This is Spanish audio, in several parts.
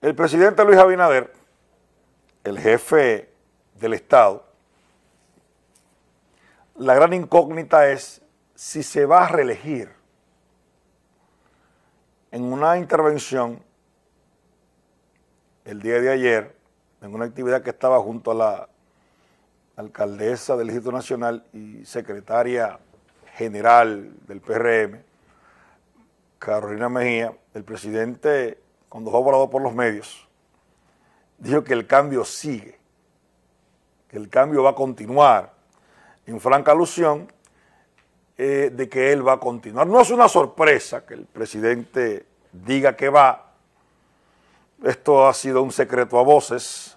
El presidente Luis Abinader, el jefe del Estado, la gran incógnita es si se va a reelegir en una intervención el día de ayer, en una actividad que estaba junto a la alcaldesa del Ejército Nacional y secretaria general del PRM, Carolina Mejía, el presidente cuando fue abordado por los medios, dijo que el cambio sigue, que el cambio va a continuar, en franca alusión eh, de que él va a continuar. No es una sorpresa que el presidente diga que va, esto ha sido un secreto a voces,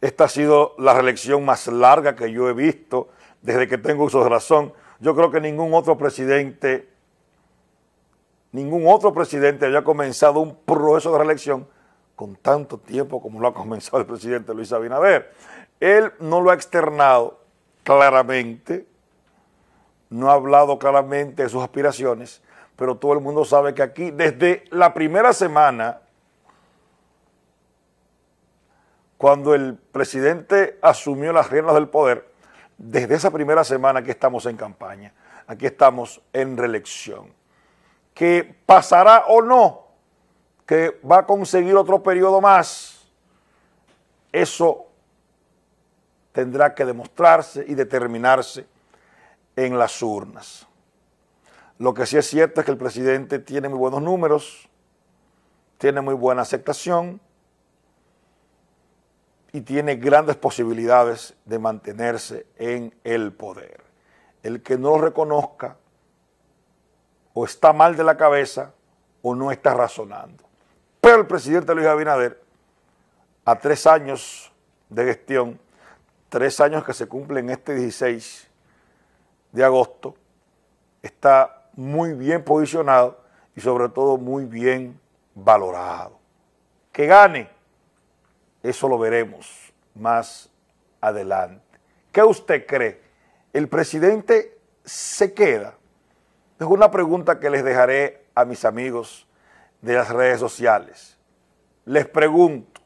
esta ha sido la reelección más larga que yo he visto desde que tengo uso de razón. Yo creo que ningún otro presidente ningún otro presidente había comenzado un proceso de reelección con tanto tiempo como lo ha comenzado el presidente Luis Abinader. Él no lo ha externado claramente, no ha hablado claramente de sus aspiraciones, pero todo el mundo sabe que aquí, desde la primera semana, cuando el presidente asumió las riendas del poder, desde esa primera semana que estamos en campaña, aquí estamos en reelección que pasará o no, que va a conseguir otro periodo más, eso tendrá que demostrarse y determinarse en las urnas. Lo que sí es cierto es que el presidente tiene muy buenos números, tiene muy buena aceptación y tiene grandes posibilidades de mantenerse en el poder. El que no lo reconozca o está mal de la cabeza o no está razonando. Pero el presidente Luis Abinader, a tres años de gestión, tres años que se cumplen este 16 de agosto, está muy bien posicionado y sobre todo muy bien valorado. Que gane, eso lo veremos más adelante. ¿Qué usted cree? ¿El presidente se queda? Es una pregunta que les dejaré a mis amigos de las redes sociales. Les pregunto,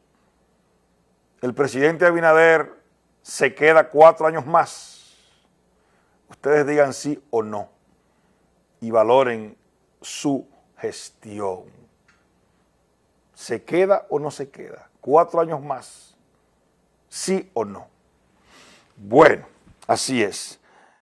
¿el presidente Abinader se queda cuatro años más? Ustedes digan sí o no y valoren su gestión. ¿Se queda o no se queda? Cuatro años más. ¿Sí o no? Bueno, así es.